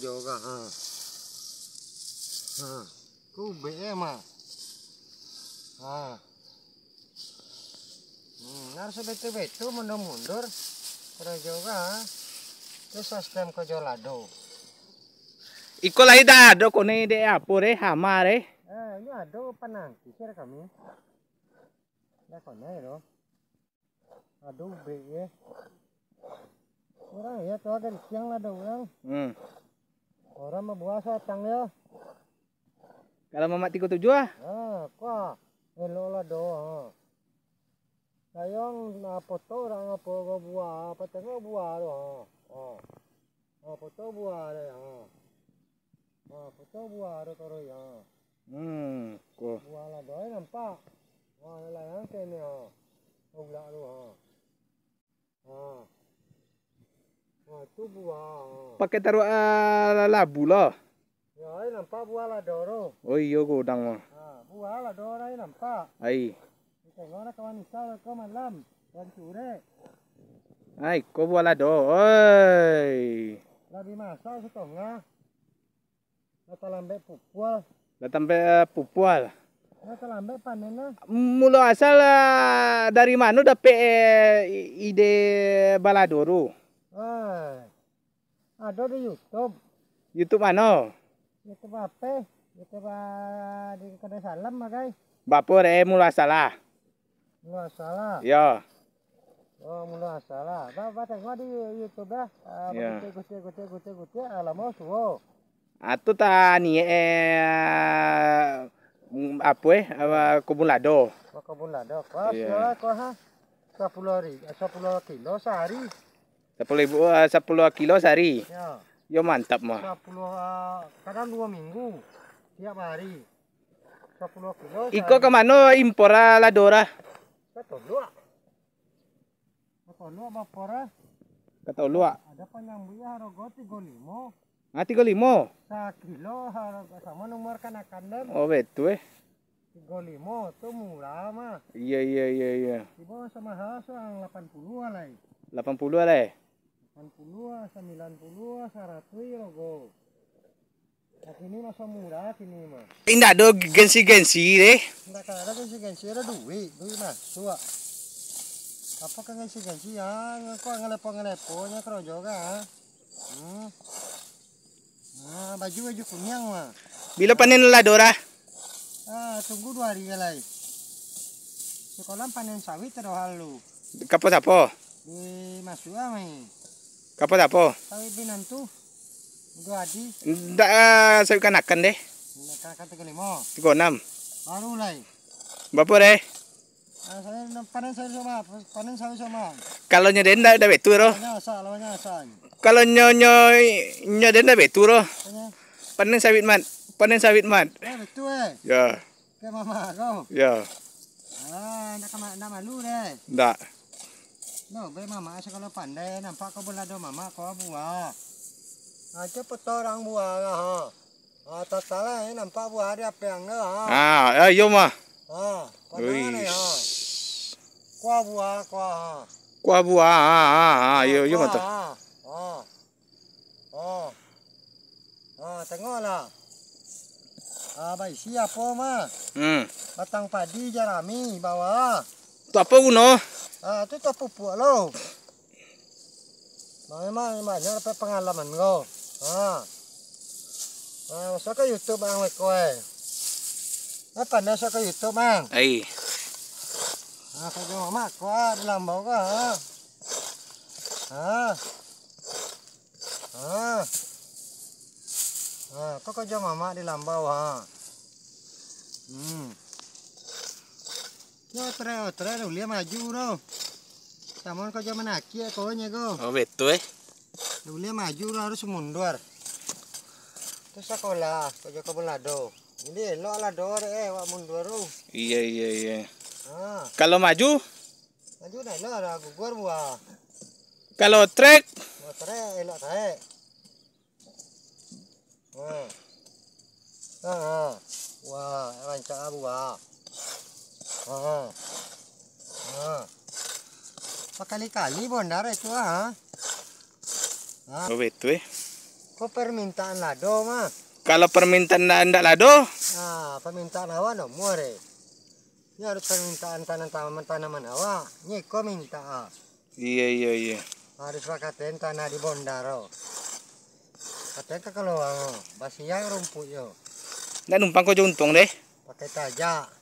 Joga, ha, Ah. Kube eh, ma. ha, Hmm, harus betul-betul mundur-mundur. Kuda joga. Terus sastem ko jolado. Iko lai da do kone de apore hamare. Eh, ini ado panang pikir kami. Ya kone do. Aduh be. Eh. Orang ya tuh ada siang lah do orang. Hmm. Orang mah buah tang ya. Kalau mamat tiku tujuh ah. Ah, kuah. Elo lah doa. Sayang apa to orang apa kau buah, apa tengok buah doa. Oh. apa foto buah ada ya. Apa foto buah ada toro ya. Hmm, kok? Buah lah doa nampak. Wah, lah yang kene ya. Oh, gula ha. Pakai taruh ala ah, labu lah. Ya, ini nampak buah lah doro. Oh iya, godang lah. Buah lah doro ini nampak. Ai. Tengok nak kawan lah, kau malam. Dan cure. ay kau buah lah doro. Oi. Lagi masak setengah. Lata lambe pupual. Lata lambe pupual. Lata lambe panen lah Mula asal eh, dari mana dapat eh, ide baladoro? Wah, ada di YouTube. YouTube mana? YouTube apa? YouTube di kota Salam, makai. Bapak re mula salah. Mula salah. Ya. Oh, mula salah. Bapak tengok di YouTube ya. Uh, ya. Gusti, gusti, gusti, alamau alamu suwo. Atu ta ni eh mm, apa eh kebun lado. Oh, kebun lado. Iya. Kau, ha, kau, kau eh, sepuluh kilo sehari. Sepuluh ribu, eh, kilo sehari. Ya. Yo mantap mah. Sepuluh, eh, kadang dua minggu tiap hari. Sepuluh kilo. Sehari. Iko kemana impor ladora? Katolua. Ah. Katolua mapora. Katolua. Ah. Ada penyambuya harogo tiga limo. Ah limo. Sakilo harogo sama nomor kanakander. Oh betul eh. Tiga limo murah mah. Iya iya iya iya. Ibu sama hal soal delapan puluh alai. Delapan puluh 80 90 100 rogo, nah, ini masa murah ini mah tidak ada gensi-gensi deh tidak ada gensi-gensi ada duit duit mas tua apa kan gensi-gensi ya kok ngelepon-ngeleponnya kerojo kan hmm. nah baju baju kunyang mah bila panen lah Dora ah tunggu dua hari lagi sekolah panen sawit terlalu halu kapot apa di masuk amai Kapo dapo? Sawi binantu. udah eh, adi. Da sawi kanakan deh. Kanakan tiga lima. Tiga enam. Baru lai. Bapo deh. Eh, panen sawi sama, panen sawi sama. Kalau nyodain dah dah betul roh. Nyasa, lawannya nyasa. Kalau nyonyo nyodain dah betul roh. Panen sawit mat, panen sawit mat. Eh, betul eh. Ya. Ke mama kau. Ya. Ah, nak nak malu deh. Tak. No, be mama sa kalapanda eh. Napakabulado mama ko buwa. Aja petorang buwa nga ha. Ah, tatala eh. Nampak buah dia peyang na ha. Ah, ayo mah, Ah, pandangan eh ha. Kwa buwa, kwa ha. Kwa buwa, ha, ha, ha. Ayo, ayo mata. Ah, ah. Ah, tengok lah. Ah, baik ah, ah. ah, siap ya, po Hmm. Batang padi jerami bawa. tu apa guna. à tôi tập phục bùa lâu mà mà mà nhớ phải bằng làm mình ngô à à sao cái youtube ăn mày coi nó phần nó sao cái youtube ăn ấy à phải cho má quá đi làm mẫu quá hả à à à có có cho mama đi làm bao hả ừ otra, otra, la ulia mayuro. Tamon kau jaman aki ya konya kau. Oh betul eh. La eh. ulia lo harus mundur. Terus sekolah, ko kau belado. Ini lo ala eh wa mundur Iya iya iya. Ah. Kalau maju? Maju dah lo ada gugur buah. Kalau trek? trek elok trek. Ah. Wah, rancak buah oh. Oh. Pakali-kali bondar itu ha. Ah. Oh, betul eh. Kok permintaan lado ma Kalau permintaan anda lado? Ah, permintaan awa nomor eh. Ini harus permintaan tanaman tanaman awa. Ini kok minta ah. Iya iya iya. Harus pakaten tanah di bondar bondaro. Oh. Katanya kalau oh. basi yang rumput yo. Nah numpang kau juntung deh. Pakai tajak.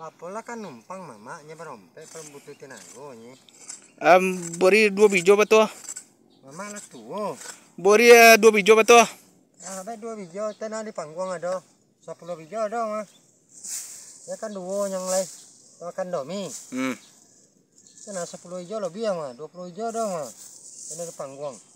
Lapola kan numpang mamanya berompe perbututin aku nye. Um, bori dua bijo betul. Mama anak tuh. Bori uh, dua bijo betul. Ah, baik dua bijo, tena di panggung ada. Sepuluh bijo ada mah. Ya kan dua yang lain. kan domi. Hmm. Tenang sepuluh hijau lebih ya mah, dua puluh hijau dong mah. Ini di panggung.